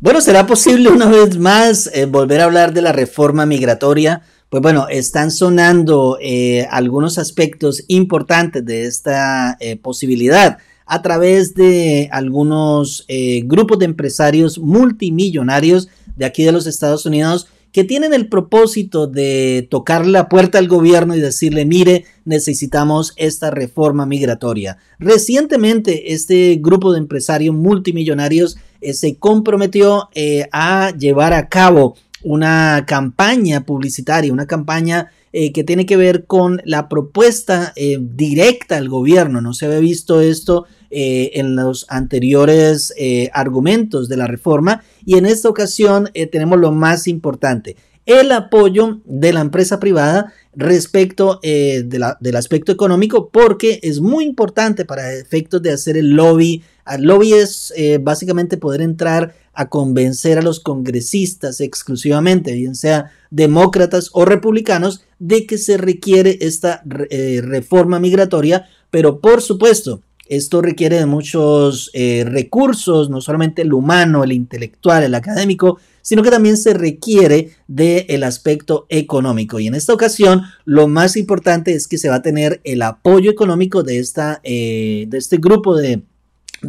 Bueno, ¿será posible una vez más eh, volver a hablar de la reforma migratoria? Pues bueno, están sonando eh, algunos aspectos importantes de esta eh, posibilidad a través de algunos grupos de empresarios multimillonarios de aquí de los Estados Unidos que tienen el propósito de tocar la puerta al gobierno y decirle, mire, necesitamos esta reforma migratoria. Recientemente, este grupo de empresarios multimillonarios eh, se comprometió eh, a llevar a cabo una campaña publicitaria, una campaña eh, que tiene que ver con la propuesta directa al gobierno. No se había visto esto eh, en los anteriores eh, argumentos de la reforma y en esta ocasión eh, tenemos lo más importante, el apoyo de la empresa privada respecto del aspecto económico porque es muy importante para efectos de hacer el lobby. El lobby es básicamente poder entrar a convencer a los congresistas exclusivamente, bien sea demócratas o republicanos, de que se requiere esta reforma migratoria, pero por supuesto esto requiere de muchos eh, recursos, no solamente el humano, el intelectual, el académico, sino que también se requiere del aspecto económico. Y en esta ocasión, lo más importante es que se va a tener el apoyo económico de, esta, eh, de este grupo de,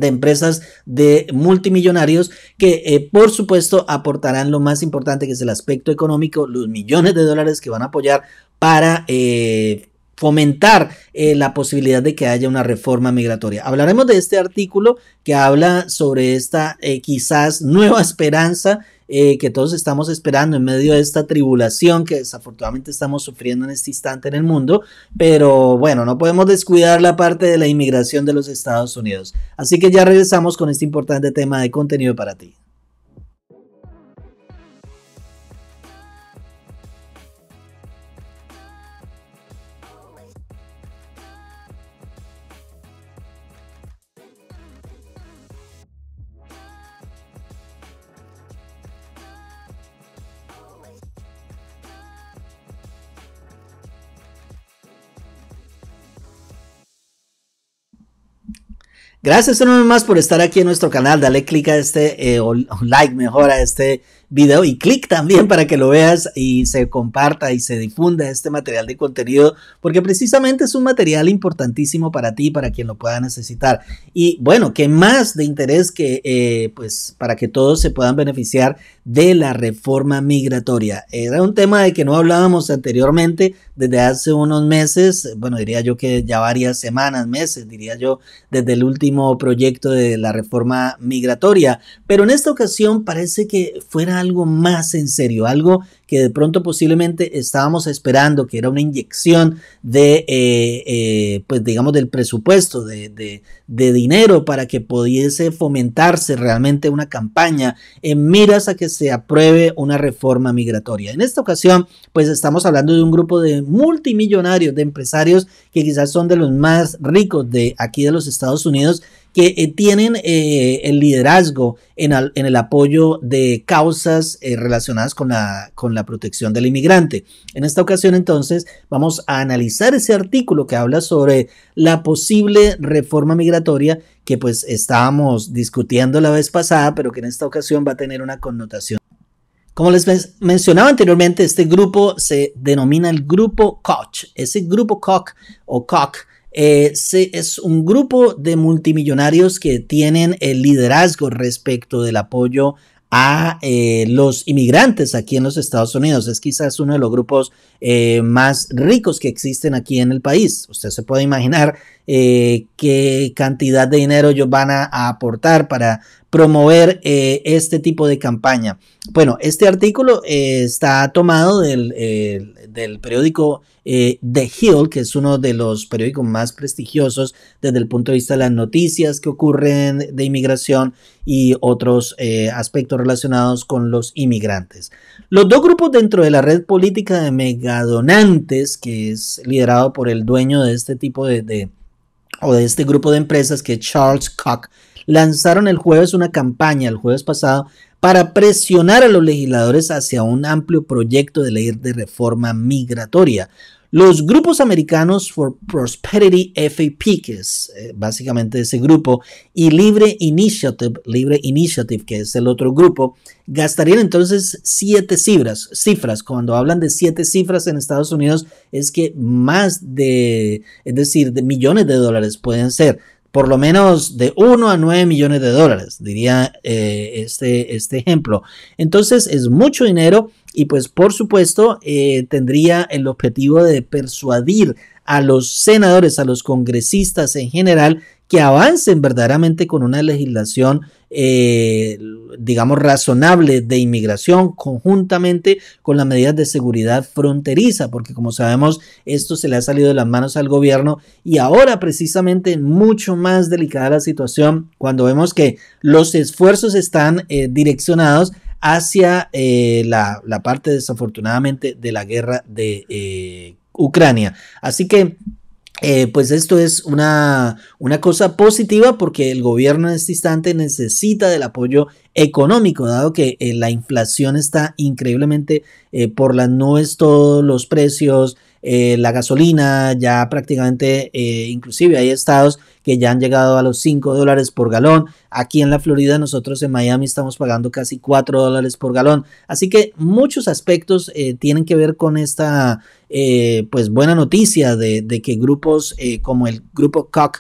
empresas de multimillonarios que eh, por supuesto aportarán lo más importante que es el aspecto económico, los millones de dólares que van a apoyar para fomentar eh, la posibilidad de que haya una reforma migratoria. Hablaremos de este artículo que habla sobre esta eh, quizás nueva esperanza eh, que todos estamos esperando en medio de esta tribulación que desafortunadamente estamos sufriendo en este instante en el mundo, pero bueno, no podemos descuidar la parte de la inmigración de los Estados Unidos. Así que ya regresamos con este importante tema de contenido para ti. Gracias una más por estar aquí en nuestro canal. Dale click a este eh, o like mejor a este video y clic también para que lo veas y se comparta y se difunda este material de contenido, porque precisamente es un material importantísimo para ti, para quien lo pueda necesitar. Y bueno, ¿qué más de interés que eh, pues para que todos se puedan beneficiar de la reforma migratoria? Era un tema de que no hablábamos anteriormente desde hace unos meses, bueno, diría yo que ya varias semanas, meses, diría yo, desde el último proyecto de la reforma migratoria, pero en esta ocasión parece que fuera algo más en serio, algo que de pronto posiblemente estábamos esperando, que era una inyección de, eh, eh, pues digamos, del presupuesto, de, dinero para que pudiese fomentarse realmente una campaña en miras a que se apruebe una reforma migratoria. En esta ocasión, pues estamos hablando de un grupo de multimillonarios, de empresarios que quizás son de los más ricos de aquí de los Estados Unidos que eh, tienen el liderazgo en, el apoyo de causas relacionadas con la protección del inmigrante. En esta ocasión entonces vamos a analizar ese artículo que habla sobre la posible reforma migratoria que pues estábamos discutiendo la vez pasada, pero que en esta ocasión va a tener una connotación. Como les mencionaba anteriormente, este grupo se denomina el grupo Koch. Ese grupo Koch o Koch eh, es un grupo de multimillonarios que tienen el liderazgo respecto del apoyo a eh, los inmigrantes aquí en los Estados Unidos. Es quizás uno de los grupos eh, más ricos que existen aquí en el país. Usted se puede imaginar eh, qué cantidad de dinero ellos van a aportar para promover eh, este tipo de campaña. Bueno, este artículo eh, está tomado del, eh, periódico The Hill, que es uno de los periódicos más prestigiosos desde el punto de vista de las noticias que ocurren de inmigración y otros aspectos relacionados con los inmigrantes. Los dos grupos dentro de la red política de megadonantes, que es liderado por el dueño de este tipo de, o de este grupo de empresas que Charles Koch lanzaron el jueves una campaña, el jueves pasado, para presionar a los legisladores hacia un amplio proyecto de ley de reforma migratoria. Los grupos americanos for Prosperity FAP, que es eh, básicamente ese grupo, y Libre Initiative, Libre Initiative, que es el otro grupo, gastarían entonces siete cifras. Cifras, cuando hablan de siete cifras en Estados Unidos, es que más de, es decir, de millones de dólares pueden ser por lo menos de 1 a 9 millones de dólares, diría eh, este, este ejemplo. Entonces es mucho dinero y pues por supuesto eh, tendría el objetivo de persuadir a los senadores, a los congresistas en general, que avancen verdaderamente con una legislación eh, digamos, razonable de inmigración conjuntamente con las medidas de seguridad fronteriza, porque como sabemos, esto se le ha salido de las manos al gobierno y ahora precisamente mucho más delicada la situación cuando vemos que los esfuerzos están eh, direccionados hacia eh, la, la, parte desafortunadamente de la guerra de Ucrania. Así que eh, pues esto es una, una, cosa positiva porque el gobierno en este instante necesita del apoyo económico, dado que eh, la inflación está increíblemente eh, por por no es todos los precios, la gasolina ya prácticamente, inclusive hay estados que ya han llegado a los 5 dólares por galón. Aquí en la Florida, nosotros en Miami estamos pagando casi 4 dólares por galón. Así que muchos aspectos eh, tienen que ver con esta eh, pues buena noticia de, que grupos eh, como el grupo Koch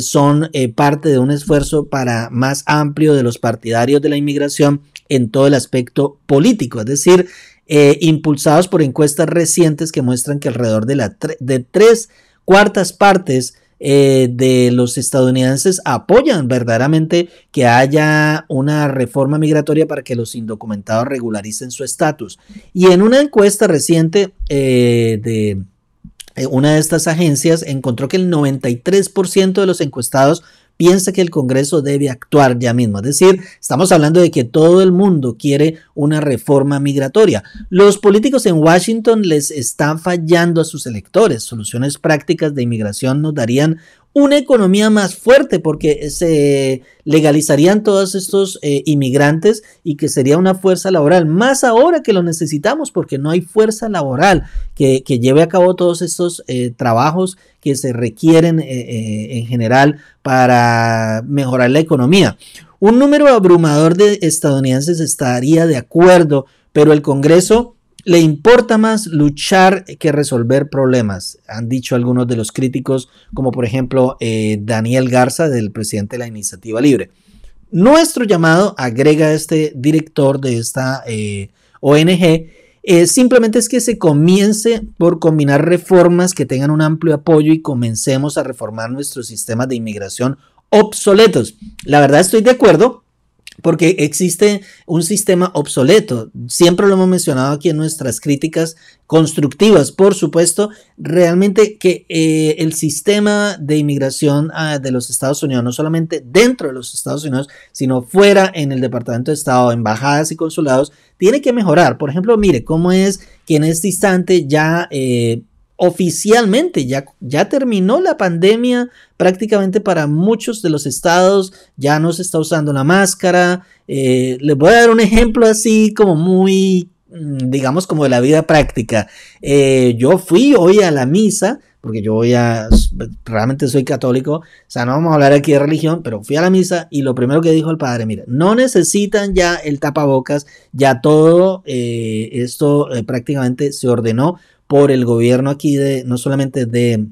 son parte de un esfuerzo para más amplio de los partidarios de la inmigración en todo el aspecto político. Es decir, impulsados por encuestas recientes que muestran que alrededor de, la de tres cuartas partes eh, de los estadounidenses apoyan verdaderamente que haya una reforma migratoria para que los indocumentados regularicen su estatus. Y en una encuesta reciente eh, de eh, una de estas agencias encontró que el 93% de los encuestados piensa que el Congreso debe actuar ya mismo. Es decir, estamos hablando de que todo el mundo quiere una reforma migratoria. Los políticos en Washington les están fallando a sus electores. Soluciones prácticas de inmigración nos darían una economía más fuerte porque se legalizarían todos estos eh, inmigrantes y que sería una fuerza laboral, más ahora que lo necesitamos porque no hay fuerza laboral que, lleve a cabo todos estos eh, trabajos que se requieren eh, en general para mejorar la economía. Un número abrumador de estadounidenses estaría de acuerdo, pero el Congreso le importa más luchar que resolver problemas, han dicho algunos de los críticos, como por ejemplo eh, Daniel Garza, del presidente de la Iniciativa Libre. Nuestro llamado, agrega este director de esta eh, ONG, eh, simplemente es que se comience por combinar reformas que tengan un amplio apoyo y comencemos a reformar nuestros sistemas de inmigración obsoletos. La verdad estoy de acuerdo, porque existe un sistema obsoleto. Siempre lo hemos mencionado aquí en nuestras críticas constructivas, por supuesto, realmente que eh, el sistema de inmigración ah, de los Estados Unidos, no solamente dentro de los Estados Unidos, sino fuera en el Departamento de Estado, embajadas y consulados, tiene que mejorar. Por ejemplo, mire cómo es que en este instante ya eh, oficialmente, ya, ya terminó la pandemia prácticamente para muchos de los estados, ya no se está usando la máscara. Eh, les voy a dar un ejemplo así como muy, mm, digamos, como de la vida práctica. Eh, yo fui hoy a la misa, porque yo voy realmente soy católico, o sea, no vamos a hablar aquí de religión, pero fui a la misa y lo primero que dijo el padre, mira, no necesitan ya el tapabocas, ya todo eh, esto prácticamente se ordenó por el gobierno aquí de, no solamente de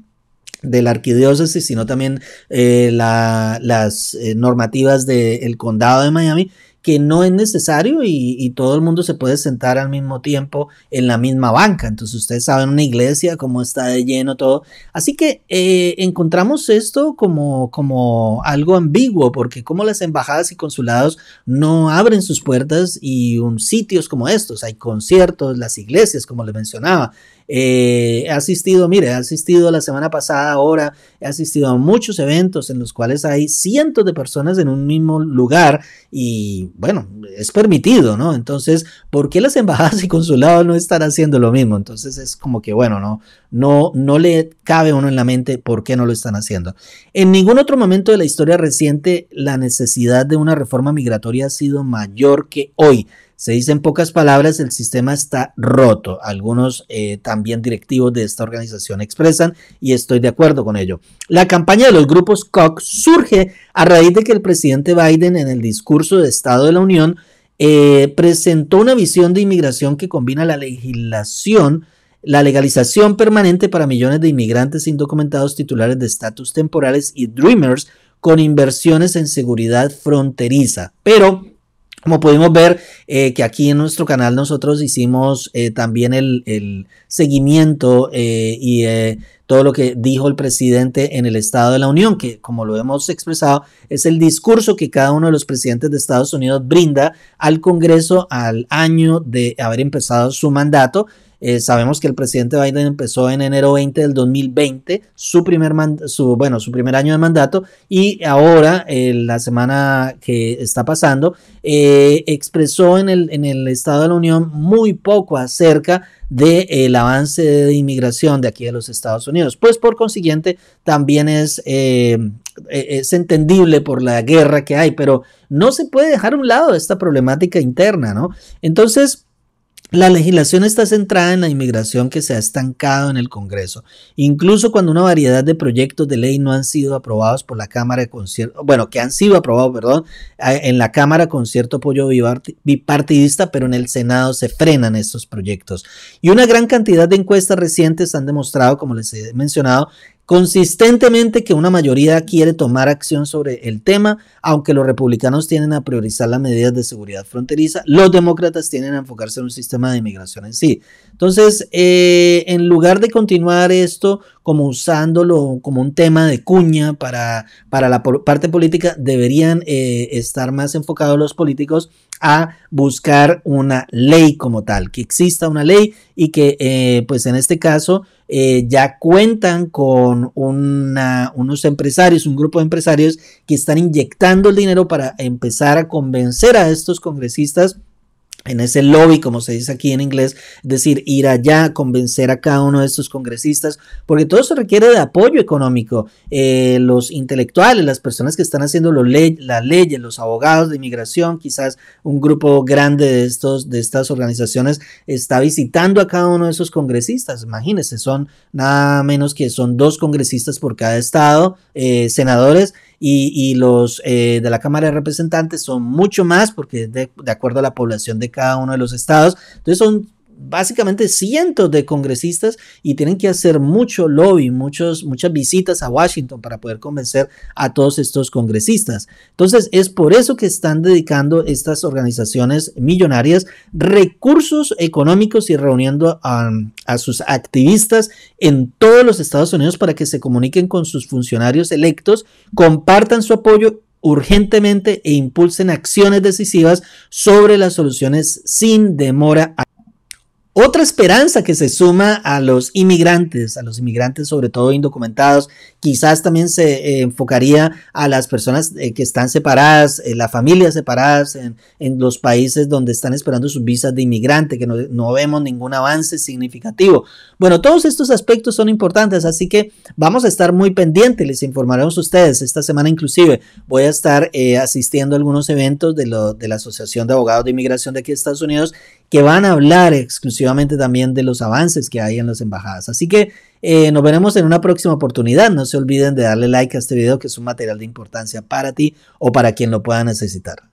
de la arquidiócesis, sino también eh, las eh, normativas del condado de Miami, que no es necesario y, todo el mundo se puede sentar al mismo tiempo en la misma banca. Entonces ustedes saben una iglesia, como está de lleno todo. Así que eh, encontramos esto como, como algo ambiguo, porque como las embajadas y consulados no abren sus puertas y un, sitios como estos, hay conciertos, las iglesias, como les mencionaba, eh, he asistido, mire, he asistido la semana pasada, ahora, he asistido a muchos eventos en los cuales hay cientos de personas en un mismo lugar y bueno, es permitido, ¿no? Entonces, ¿por qué las embajadas y consulados no están haciendo lo mismo? Entonces es como que, bueno, no, no, no le cabe a uno en la mente por qué no lo están haciendo. En ningún otro momento de la historia reciente, la necesidad de una reforma migratoria ha sido mayor que hoy. Se dice en pocas palabras, el sistema está roto. Algunos eh, también directivos de esta organización expresan y estoy de acuerdo con ello. La campaña de los grupos Koch surge a raíz de que el presidente Biden en el discurso de Estado de la Unión eh, presentó una visión de inmigración que combina la legislación la legalización permanente para millones de inmigrantes indocumentados titulares de estatus temporales y Dreamers con inversiones en seguridad fronteriza. Pero como pudimos ver, eh, que aquí en nuestro canal nosotros hicimos eh, también el, seguimiento eh, y todo lo que dijo el presidente en el Estado de la Unión, que como lo hemos expresado, es el discurso que cada uno de los presidentes de Estados Unidos brinda al Congreso al año de haber empezado su mandato eh, sabemos que el presidente Biden empezó en enero 20 del 2020, su primer, su, bueno, su primer año de mandato, y ahora, eh, la semana que está pasando, eh, expresó en el, en el Estado de la Unión muy poco acerca del avance de inmigración de aquí de los Estados Unidos. Pues por consiguiente, también es, es entendible por la guerra que hay, pero no se puede dejar a un lado esta problemática interna, ¿no? Entonces, la legislación está centrada en la inmigración que se ha estancado en el Congreso, incluso cuando una variedad de proyectos de ley no han sido aprobados por la Cámara con cierto, bueno, que han sido aprobados, perdón, en la Cámara con cierto apoyo bipartidista, pero en el Senado se frenan estos proyectos. Y una gran cantidad de encuestas recientes han demostrado, como les he mencionado, consistentemente que una mayoría quiere tomar acción sobre el tema, aunque los republicanos tienen a priorizar las medidas de seguridad fronteriza, los demócratas tienen a enfocarse en un sistema de inmigración en sí. Entonces, eh, en lugar de continuar esto como usándolo como un tema de cuña para, para la parte política, deberían eh, estar más enfocados los políticos a buscar una ley como tal, que exista una ley y que eh, pues en este caso eh, ya cuentan con una, unos empresarios, un grupo de empresarios que están inyectando el dinero para empezar a convencer a estos congresistas en ese lobby, como se dice aquí en inglés, es decir, ir allá, convencer a cada uno de estos congresistas, porque todo eso requiere de apoyo económico. Eh, los intelectuales, las personas que están haciendo la ley, los abogados de inmigración, quizás un grupo grande de, estos, de estas organizaciones está visitando a cada uno de esos congresistas. Imagínense, son nada menos que son dos congresistas por cada estado, eh, senadores, y, los eh, de la Cámara de Representantes son mucho más porque de, de acuerdo a la población de cada uno de los estados. Entonces son básicamente cientos de congresistas y tienen que hacer mucho lobby, muchos, muchas visitas a Washington para poder convencer a todos estos congresistas. Entonces es por eso que están dedicando estas organizaciones millonarias recursos económicos y reuniendo a, a sus activistas en todos los Estados Unidos para que se comuniquen con sus funcionarios electos, compartan su apoyo urgentemente e impulsen acciones decisivas sobre las soluciones sin demora. Otra esperanza que se suma a los inmigrantes, a los inmigrantes sobre todo indocumentados, quizás también se eh, enfocaría a las personas eh, que están separadas, eh, las familias separadas en, los países donde están esperando sus visas de inmigrante, que no, vemos ningún avance significativo. Bueno, todos estos aspectos son importantes, así que vamos a estar muy pendientes, les informaremos a ustedes. Esta semana inclusive voy a estar asistiendo a algunos eventos de, lo, de la Asociación de Abogados de Inmigración de aquí de Estados Unidos que van a hablar exclusivamente también de los avances que hay en las embajadas. Así que eh, nos veremos en una próxima oportunidad. No se olviden de darle like a este video que es un material de importancia para ti o para quien lo pueda necesitar.